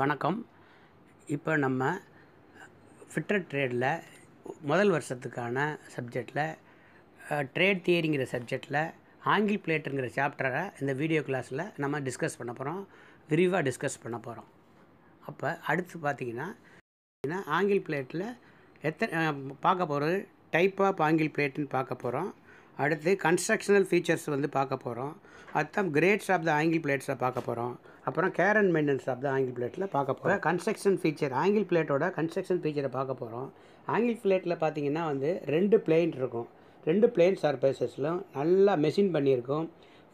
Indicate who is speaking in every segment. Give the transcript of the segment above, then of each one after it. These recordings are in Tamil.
Speaker 1: வணக்கம் இப்போ நம்ம ஃபிட்ரட் ட்ரேடில் முதல் வருஷத்துக்கான சப்ஜெக்டில் ட்ரேட் தியரிங்கிற சப்ஜெக்டில் ஆங்கில் பிளேட்டுங்கிற சாப்டரை இந்த வீடியோ கிளாஸில் நம்ம டிஸ்கஸ் பண்ண போகிறோம் விரிவாக டிஸ்கஸ் பண்ண போகிறோம் அப்போ அடுத்து பார்த்திங்கன்னா ஆங்கில் பிளேட்டில் எத்தனை பார்க்க போகிறது டைப் ஆஃப் ஆங்கில் பிளேட்டுன்னு பார்க்க போகிறோம் அடுத்து கன்ஸ்ட்ரக்ஷனல் ஃபீச்சர்ஸ் வந்து பார்க்க போகிறோம் அடுத்தம் கிரேட்ஸ் ஆஃப் த ஆங்கிள் பிளேட்ஸை பார்க்க போகிறோம் அப்புறம் care and maintenance of the angle பிளேட்டில் பார்க்க போகிறோம் கன்ஸ்ட்ரக்ஷன் ஃபீச்சர் ஆங்கிள் பிளேட்டோட கன்ஸ்ட்ரக்ஷன் ஃபீச்சரை பார்க்க போகிறோம் ஆங்கிள் பிளேட்டில் பார்த்தீங்கன்னா வந்து ரெண்டு பிளேன் இருக்கும் ரெண்டு பிளேன் சர்ஃபேசஸ்லும் நல்லா மெஷின் பண்ணியிருக்கும்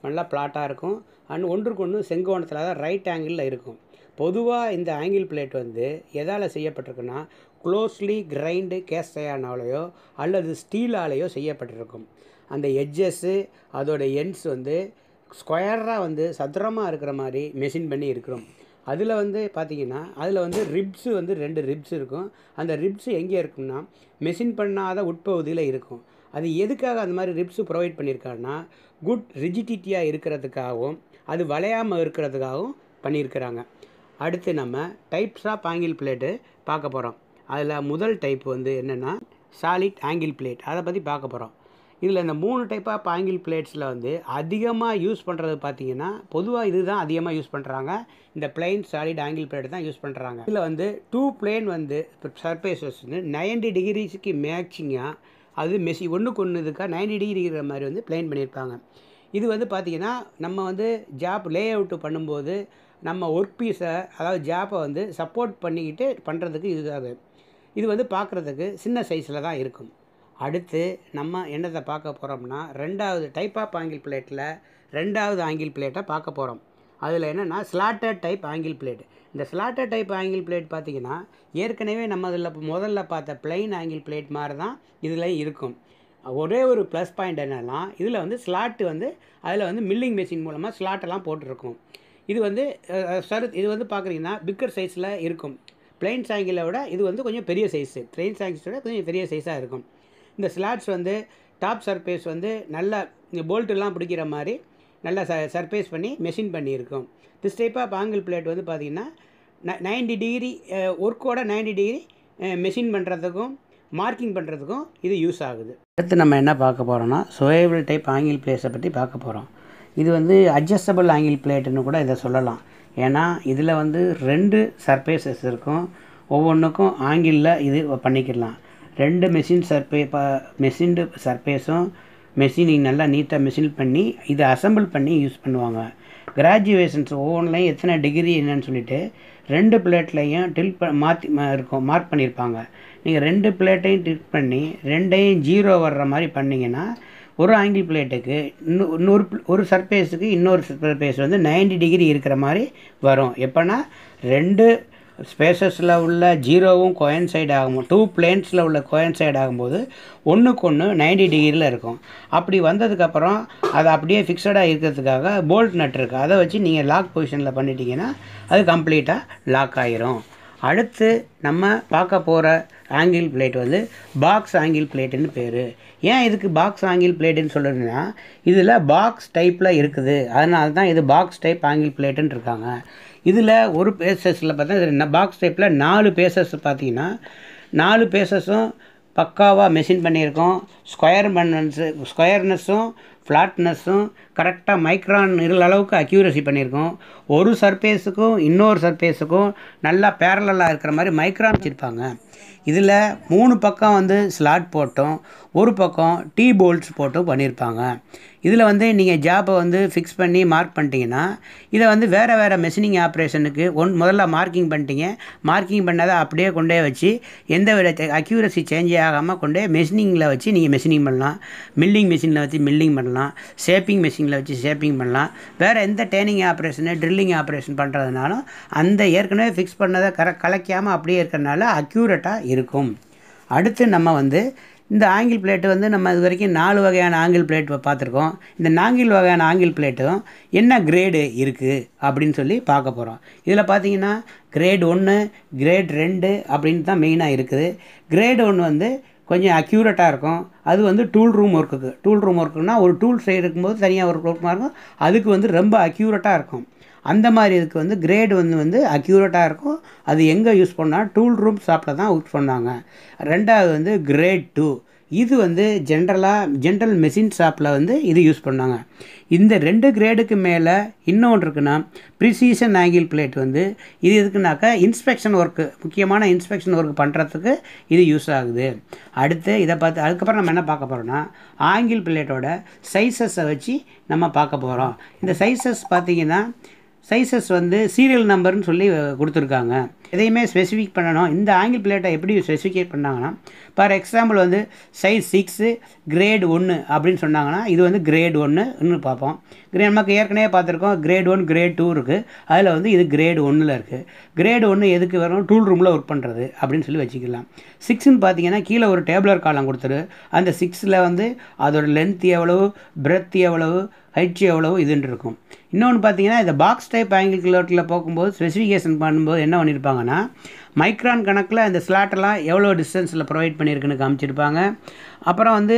Speaker 1: நல்லா பிளாட்டாக இருக்கும் அண்ட் ஒன்றுக்கு ஒன்று செங்கோணத்தில் தான் ரைட் ஆங்கிளில் இருக்கும் பொதுவாக இந்த ஆங்கிள் பிளேட் வந்து எதால் செய்யப்பட்டிருக்குன்னா க்ளோஸ்லி கிரைண்டு கேஸ்டையானாலையோ அல்லது ஸ்டீலாலேயோ செய்யப்பட்டிருக்கும் அந்த எட்ஜஸ்ஸு அதோடய எண்ட்ஸ் வந்து ஸ்கொயராக வந்து சதுரமாக இருக்கிற மாதிரி மெஷின் பண்ணி இருக்கிறோம் அதில் வந்து பார்த்திங்கன்னா அதில் வந்து ரிப்ஸு வந்து ரெண்டு ரிப்ஸ் இருக்கும் அந்த ரிப்ஸு எங்கே இருக்கும்னா மெஷின் பண்ணாத உட்பகுதியில் இருக்கும் அது எதுக்காக அந்த மாதிரி ரிப்ஸு ப்ரொவைட் பண்ணியிருக்காருனா குட் ரிஜிடிட்டியாக இருக்கிறதுக்காகவும் அது வளையாமல் இருக்கிறதுக்காகவும் பண்ணியிருக்கிறாங்க அடுத்து நம்ம டைப்ஸ் ஆஃப் ஆங்கிள் பிளேட்டு பார்க்க போகிறோம் அதில் முதல் டைப் வந்து என்னென்னா சாலிட் ஆங்கிள் பிளேட் அதை பற்றி பார்க்க போகிறோம் இதில் இந்த மூணு டைப் ஆஃப் ஆங்கிள் பிளேட்ஸில் வந்து அதிகமாக யூஸ் பண்ணுறது பார்த்தீங்கன்னா பொதுவாக இது தான் அதிகமாக யூஸ் பண்ணுறாங்க இந்த பிளைன் சாலிட் ஆங்கிள் பிளேட் தான் யூஸ் பண்ணுறாங்க இதில் வந்து டூ பிளேன் வந்து சர்ஃபேஸ் வந்து நைன்டி டிகிரிஸ்க்கு மேட்சிங்காக அது மெஸ்ஸி ஒன்றுக்கு ஒன்று இதுக்காக நைன்டி டிகிரிங்கிற மாதிரி வந்து பிளைன் பண்ணியிருப்பாங்க இது வந்து பார்த்திங்கன்னா நம்ம வந்து ஜாப் லே அவுட்டு பண்ணும்போது நம்ம ஒர்க் பீஸை அதாவது ஜாப்பை வந்து சப்போர்ட் பண்ணிக்கிட்டு பண்ணுறதுக்கு இதுதான் இது வந்து பார்க்குறதுக்கு சின்ன சைஸில் தான் இருக்கும் அடுத்து நம்ம என்னத்தை பார்க்க போகிறோம்னா ரெண்டாவது டைப் ஆஃப் ஆங்கில் பிளேட்டில் ரெண்டாவது ஆங்கில் பிளேட்டை பார்க்க போகிறோம் அதில் என்னென்னா ஸ்லாட்டட் டைப் ஆங்கில் பிளேட் இந்த ஸ்லாட்டட் டைப் ஆங்கில் பிளேட் பார்த்திங்கன்னா ஏற்கனவே நம்ம அதில் முதல்ல பார்த்த பிளைன் ஆங்கில் பிளேட் மாதிரி தான் இதில் இருக்கும் ஒரே ஒரு ப்ளஸ் பாயிண்ட் என்னென்னா இதில் வந்து ஸ்லாட்டு வந்து அதில் வந்து மில்லிங் மிஷின் மூலமாக ஸ்லாட்டெல்லாம் போட்டிருக்கும் இது வந்து சரு இது வந்து பார்க்குறீங்கன்னா பிக்கர் சைஸில் இருக்கும் பிளைன் சாங்கிலை விட இது வந்து கொஞ்சம் பெரிய சைஸு பிளைன் சாங்கிஸோட கொஞ்சம் பெரிய சைஸாக இருக்கும் இந்த ஸ்லாட்ஸ் வந்து டாப் சர்ஃபேஸ் வந்து நல்லா போல்ட்டுலாம் பிடிக்கிற மாதிரி நல்லா ச சர்ஃபேஸ் பண்ணி மெஷின் பண்ணியிருக்கோம் this type of angle plate வந்து பார்த்திங்கன்னா ந நைன்டி டிகிரி ஒர்க்கோட நைன்டி டிகிரி மெஷின் பண்ணுறதுக்கும் மார்க்கிங் பண்ணுறதுக்கும் இது யூஸ் ஆகுது அடுத்து நம்ம என்ன பார்க்க போகிறோம்னா சுவேபிள் டைப் ஆங்கிள் பிளேஸை பற்றி பார்க்க போகிறோம் இது வந்து அட்ஜஸ்டபிள் ஆங்கிள் பிளேட்டுன்னு கூட இதை சொல்லலாம் ஏன்னா இதில் வந்து ரெண்டு சர்ஃபேசஸ் இருக்கும் ஒவ்வொன்றுக்கும் ஆங்கிளில் இது பண்ணிக்கிடலாம் ரெண்டு மெஷின் சர்பே ப மெஷின்டு சர்பேஸும் மெஷினிங் நல்லா நீட்டாக மெஷின் பண்ணி இதை அசம்பிள் பண்ணி யூஸ் பண்ணுவாங்க கிராஜுவேஷன்ஸ் ஒவ்வொன்றிலையும் எத்தனை டிகிரி என்னன்னு சொல்லிட்டு ரெண்டு பிளேட்லையும் டில் ப மாற்றி இருக்கும் மார்க் பண்ணியிருப்பாங்க நீங்கள் ரெண்டு பிளேட்டையும் டில் பண்ணி ரெண்டையும் ஜீரோ வர்ற மாதிரி பண்ணிங்கன்னா ஒரு ஆங்கிள் பிளேட்டுக்கு இன்னொரு ஒரு சர்ஃபேஸுக்கு இன்னொரு சர்ஃபேஸ் வந்து நைன்டி டிகிரி இருக்கிற மாதிரி வரும் எப்போனா ரெண்டு ஸ்பேசஸில் உள்ள ஜீரோவும் சைடு ஆகும் டூ பிளேன்ஸில் உள்ள சைடு ஆகும்போது ஒன்றுக்கு ஒன்று நைன்டி டிகிரியில் இருக்கும் அப்படி வந்ததுக்கப்புறம் அது அப்படியே ஃபிக்ஸடாக இருக்கிறதுக்காக போல்ட் நட் இருக்குது அதை வச்சு நீங்கள் லாக் பொசிஷனில் பண்ணிட்டீங்கன்னா அது கம்ப்ளீட்டாக லாக் ஆகிரும் அடுத்து நம்ம பார்க்க போகிற ஆங்கிள் பிளேட் வந்து பாக்ஸ் ஆங்கிள் பிளேட்டுன்னு பேர் ஏன் இதுக்கு பாக்ஸ் ஆங்கிள் பிளேட்டுன்னு சொல்லுறதுன்னா இதில் பாக்ஸ் டைப்பில் இருக்குது அதனால தான் இது பாக்ஸ் டைப் ஆங்கிள் பிளேட்டுன்னு இருக்காங்க இதில் ஒரு பேசஸில் பார்த்தா பாக்ஸ் டைப்பில் நாலு பேசஸ் பார்த்தீங்கன்னா நாலு பேசஸும் பக்காவாக மெஷின் பண்ணியிருக்கோம் ஸ்கொயர் பண்ணன்ஸு ஸ்கொயர்னஸும் ஃப்ளாட்னஸ்ஸும் கரெக்டாக மைக்ரான் இருள் அளவுக்கு அக்யூரசி பண்ணியிருக்கோம் ஒரு சர்ஃபேஸுக்கும் இன்னொரு சர்ஃபேஸுக்கும் நல்லா பேரலாக இருக்கிற மாதிரி மைக்ரான் வச்சுருப்பாங்க இதில் மூணு பக்கம் வந்து ஸ்லாட் போட்டும் ஒரு பக்கம் டீ போல்ட்ஸ் போட்டும் பண்ணியிருப்பாங்க இதில் வந்து நீங்கள் ஜாப்பை வந்து ஃபிக்ஸ் பண்ணி மார்க் பண்ணிட்டீங்கன்னா இதை வந்து வேறு வேறு மெஷினிங் ஆப்ரேஷனுக்கு ஒன் முதல்ல மார்க்கிங் பண்ணிட்டீங்க மார்க்கிங் பண்ணதை அப்படியே கொண்டே வச்சு எந்த வித அக்யூரசி சேஞ்சே ஆகாமல் கொண்டே மெஷினிங்கில் வச்சு நீங்கள் மெஷினிங் பண்ணலாம் மில்லிங் மிஷினில் வச்சு மில்லிங் பண்ணலாம் பண்ணலாம் ஷேப்பிங் மிஷினில் வச்சு ஷேப்பிங் பண்ணலாம் வேறு எந்த டேனிங் ஆப்ரேஷனு ட்ரில்லிங் ஆப்ரேஷன் பண்ணுறதுனாலும் அந்த ஏற்கனவே ஃபிக்ஸ் பண்ணதை கர கலைக்காமல் அப்படியே இருக்கிறனால அக்யூரேட்டாக இருக்கும் அடுத்து நம்ம வந்து இந்த ஆங்கில் பிளேட்டு வந்து நம்ம இது வரைக்கும் நாலு வகையான ஆங்கில் பிளேட் பார்த்துருக்கோம் இந்த நாங்கில் வகையான ஆங்கில் பிளேட்டும் என்ன கிரேடு இருக்குது அப்படின்னு சொல்லி பார்க்க போகிறோம் இதில் பார்த்தீங்கன்னா கிரேட் ஒன்று கிரேட் ரெண்டு அப்படின்னு தான் மெயினாக இருக்குது கிரேடு ஒன்று வந்து கொஞ்சம் அக்யூரேட்டாக இருக்கும் அது வந்து டூல் ரூம் ஒர்க்குக்கு டூல் ரூம் ஒர்க்குன்னா ஒரு டூல் சைடு இருக்கும்போது தனியாக ஒரு ஒர்க் இருக்கும் அதுக்கு வந்து ரொம்ப அக்யூரேட்டாக இருக்கும் அந்த மாதிரி இதுக்கு வந்து கிரேடு வந்து வந்து அக்யூரேட்டாக இருக்கும் அது எங்கே யூஸ் பண்ணால் டூல் ரூம் ஷாப்பில் தான் யூஸ் பண்ணாங்க ரெண்டாவது வந்து கிரேட் டூ இது வந்து ஜென்ரலாக ஜென்ரல் மெஷின் ஷாப்பில் வந்து இது யூஸ் பண்ணாங்க இந்த ரெண்டு கிரேடுக்கு மேலே இன்னொன்று இருக்குன்னா ப்ரிசீஷன் ஆங்கிள் பிளேட் வந்து இது எதுக்குனாக்க இன்ஸ்பெக்ஷன் ஒர்க்கு முக்கியமான இன்ஸ்பெக்ஷன் ஒர்க் பண்ணுறதுக்கு இது யூஸ் ஆகுது அடுத்து இதை பார்த்து அதுக்கப்புறம் நம்ம என்ன பார்க்க போகிறோம்னா ஆங்கிள் பிளேட்டோட சைஸஸை வச்சு நம்ம பார்க்க போகிறோம் இந்த சைஸஸ் பார்த்திங்கன்னா சைஸஸ் வந்து சீரியல் நம்பர்னு சொல்லி கொடுத்துருக்காங்க எதையுமே ஸ்பெசிஃபிக் பண்ணணும் இந்த ஆங்கிள் பிளேட்டை எப்படி ஸ்பெசிஃபிகேட் பண்ணாங்கன்னா ஃபார் எக்ஸாம்பிள் வந்து சைஸ் சிக்ஸு கிரேட் ஒன்று அப்படின்னு சொன்னாங்கன்னா இது வந்து கிரேட் ஒன்றுன்னு பார்ப்போம் கிரே நமக்கு ஏற்கனவே பார்த்துருக்கோம் கிரேட் ஒன் கிரேட் டூ இருக்குது அதில் வந்து இது கிரேட் ஒன்றில் இருக்குது கிரேட் ஒன்று எதுக்கு வரணும் டூல் ரூமில் ஒர்க் பண்ணுறது அப்படின்னு சொல்லி வச்சுக்கலாம் சிக்ஸ்னு பார்த்தீங்கன்னா கீழே ஒரு டேபிளர் காலம் கொடுத்துரு அந்த சிக்ஸில் வந்து அதோடய லென்த் எவ்வளவு பிரெத் எவ்வளவு ஹெச் எவ்வளோ இதுன்னு இருக்கும் இன்னொன்று பார்த்தீங்கன்னா இந்த பாக்ஸ் டைப் ஆங்கிள் கிலோட்டில் போகும்போது ஸ்பெசிஃபிகேஷன் பண்ணும்போது என்ன பண்ணியிருப்பாங்கன்னா மைக்ரான் கணக்கில் இந்த ஸ்லாட்டெல்லாம் எவ்வளோ டிஸ்டன்ஸில் ப்ரொவைட் பண்ணியிருக்குன்னு காமிச்சிருப்பாங்க அப்புறம் வந்து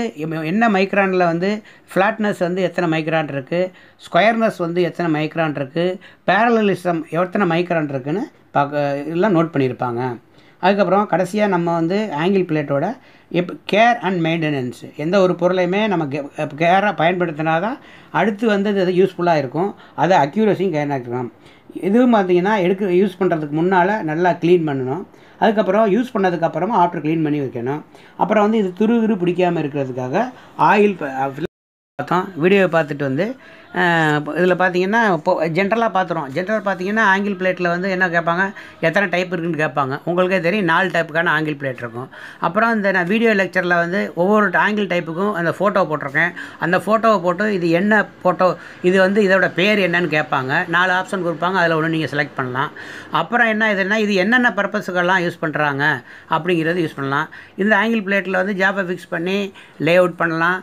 Speaker 1: என்ன மைக்ரானில் வந்து ஃப்ளாட்னஸ் வந்து எத்தனை மைக்ரான் இருக்குது ஸ்கொயர்னஸ் வந்து எத்தனை மைக்ரான் இருக்குது பேரலிசம் எத்தனை மைக்ரான் இருக்குதுன்னு பார்க்க இதெல்லாம் நோட் பண்ணியிருப்பாங்க அதுக்கப்புறம் கடைசியாக நம்ம வந்து ஆங்கிள் பிளேட்டோட எப் கேர் அண்ட் மெயின்டெனன்ஸ் எந்த ஒரு பொருளையுமே நம்ம கே கேராக பயன்படுத்தினா தான் அடுத்து வந்து அது யூஸ்ஃபுல்லாக இருக்கும் அதை அக்யூரஸியும் கேர் இதுவும் பார்த்தீங்கன்னா எடுக்க யூஸ் பண்ணுறதுக்கு முன்னால் நல்லா க்ளீன் பண்ணணும் அதுக்கப்புறம் யூஸ் பண்ணதுக்கப்புறமா ஆஃப்டர் க்ளீன் பண்ணி வைக்கணும் அப்புறம் வந்து இது துரு துரு பிடிக்காமல் இருக்கிறதுக்காக ஆயில் பார்த்தோம் வீடியோவை பார்த்துட்டு வந்து இதில் பார்த்தீங்கன்னா இப்போ ஜென்ரலாக பார்த்துருவோம் ஜென்ரல் பார்த்தீங்கன்னா ஆங்கிள் பிளேட்டில் வந்து என்ன கேட்பாங்க எத்தனை டைப் இருக்குன்னு கேட்பாங்க உங்களுக்கே தெரியும் நாலு டைப்புக்கான ஆங்கிள் பிளேட் இருக்கும் அப்புறம் இந்த நான் வீடியோ லெக்சரில் வந்து ஒவ்வொரு ஆங்கிள் டைப்புக்கும் அந்த ஃபோட்டோ போட்டிருக்கேன் அந்த ஃபோட்டோவை போட்டு இது என்ன ஃபோட்டோ இது வந்து இதோட பேர் என்னன்னு கேட்பாங்க நாலு ஆப்ஷன் கொடுப்பாங்க அதில் ஒன்று நீங்கள் செலக்ட் பண்ணலாம் அப்புறம் என்ன இதுனா இது என்னென்ன பர்பஸுக்கெல்லாம் யூஸ் பண்ணுறாங்க அப்படிங்கிறது யூஸ் பண்ணலாம் இந்த ஆங்கிள் பிளேட்டில் வந்து ஜாபை ஃபிக்ஸ் பண்ணி லே அவுட் பண்ணலாம்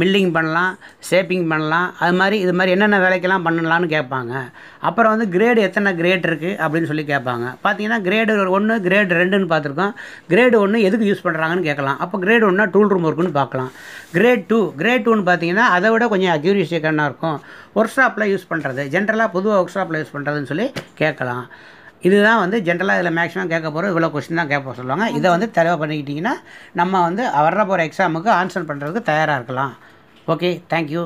Speaker 1: மில்லிங் பண்ணலாம் ஷேப்பிங் பண்ணலாம் அது மாதிரி இது மாதிரி என்னென்ன வேலைக்கெல்லாம் பண்ணலான்னு கேட்பாங்க அப்புறம் வந்து கிரேடு எத்தனை கிரேட் இருக்குது அப்படின்னு சொல்லி கேட்பாங்க பார்த்தீங்கன்னா கிரேடு ஒன்று கிரேடு ரெண்டுன்னு பார்த்துருக்கோம் கிரேடு ஒன்று எதுக்கு யூஸ் பண்ணுறாங்கன்னு கேட்கலாம் அப்போ கிரேடு ஒன்றா டூல் ரூம் ஒர்க்குன்னு பார்க்கலாம் கிரேட் டூ கிரேட் டூன்னு பார்த்தீங்கன்னா அதை விட கொஞ்சம் அக்யூரிசிக்கானா இருக்கும் ஒர்க் ஷாப்பில் யூஸ் பண்ணுறது ஜென்ரலாக பொதுவாக ஒர்க் ஷாப்பில் யூஸ் பண்ணுறதுன்னு சொல்லி கேட்கலாம் இதுதான் வந்து ஜென்ரலாக இதில் மேக்ஸிமம் கேட்க போகிறோம் இவ்வளோ கொஸ்டின் தான் கேட்க சொல்லுவாங்க இதை வந்து தெளிவாக பண்ணிக்கிட்டிங்கன்னா நம்ம வந்து வர்ற போகிற எக்ஸாமுக்கு ஆன்சர் பண்ணுறதுக்கு தயாராக இருக்கலாம் ஓகே தேங்க்யூ